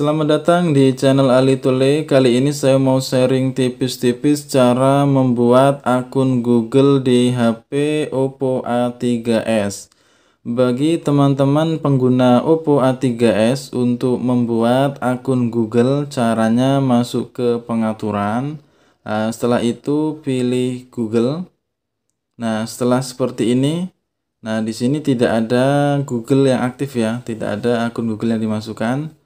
Selamat datang di channel Ali Tule. Kali ini saya mau sharing tipis-tipis cara membuat akun Google di HP Oppo A3s. Bagi teman-teman pengguna Oppo A3s untuk membuat akun Google, caranya masuk ke pengaturan. Ah, setelah itu pilih Google. Nah, setelah seperti ini, nah di sini tidak ada Google yang aktif ya, tidak ada akun Google yang dimasukkan.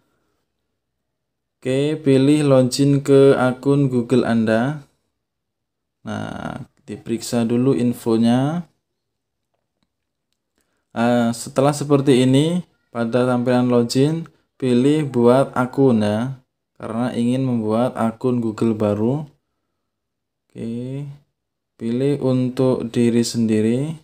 Oke, pilih login ke akun Google Anda. Nah, diperiksa dulu infonya. Nah, setelah seperti ini, pada tampilan login, pilih buat akun ya, karena ingin membuat akun Google baru. Oke, pilih untuk diri sendiri.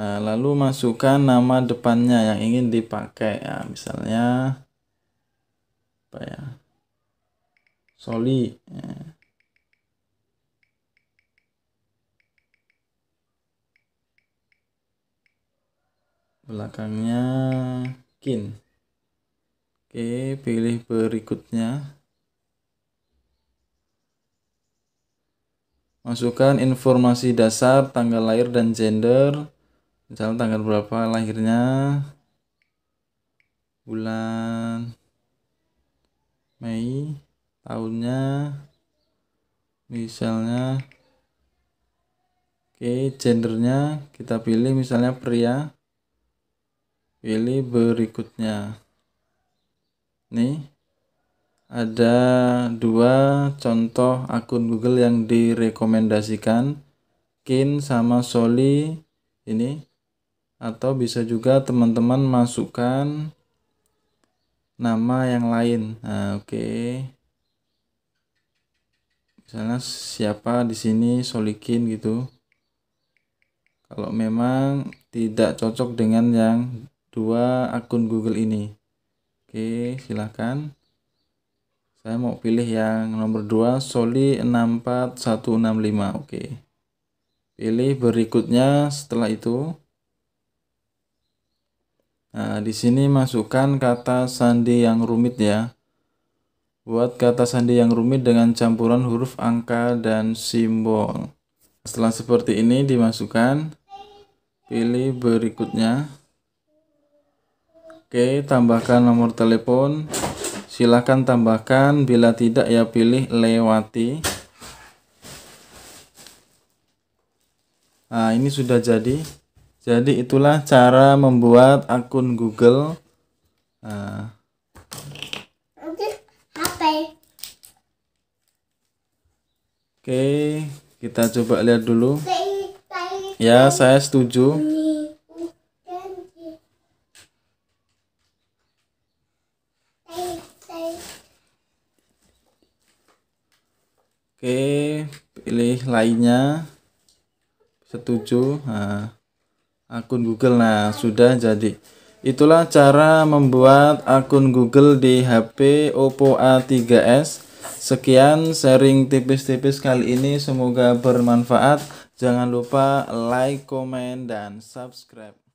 Eh, lalu masukkan nama depannya yang ingin dipakai ya, misalnya apa ya? Soli. Ya. belakangnya kin oke pilih berikutnya masukkan informasi dasar tanggal lahir dan gender misalnya tanggal berapa lahirnya bulan Mei tahunnya misalnya Oke, gendernya kita pilih misalnya pria. Pilih berikutnya. Nih, ada dua contoh akun Google yang direkomendasikan. Kin sama Soli ini atau bisa juga teman-teman masukkan nama yang lain nah, oke okay. misalnya siapa di sini solikin gitu kalau memang tidak cocok dengan yang dua akun Google ini oke okay, silahkan saya mau pilih yang nomor 2 soli 64165 oke okay. pilih berikutnya setelah itu Nah, di sini masukkan kata sandi yang rumit ya. Buat kata sandi yang rumit dengan campuran huruf angka dan simbol. Setelah seperti ini dimasukkan, pilih berikutnya. Oke, tambahkan nomor telepon. Silahkan tambahkan, bila tidak ya pilih lewati. Nah, ini sudah jadi. Jadi itulah cara membuat akun Google. Uh, Oke, kita coba lihat dulu. Ya, saya setuju. Oke, pilih lainnya. Setuju. Nah akun Google. Nah, sudah jadi. Itulah cara membuat akun Google di HP Oppo A3s. Sekian sharing tipis-tipis kali ini semoga bermanfaat. Jangan lupa like, comment dan subscribe.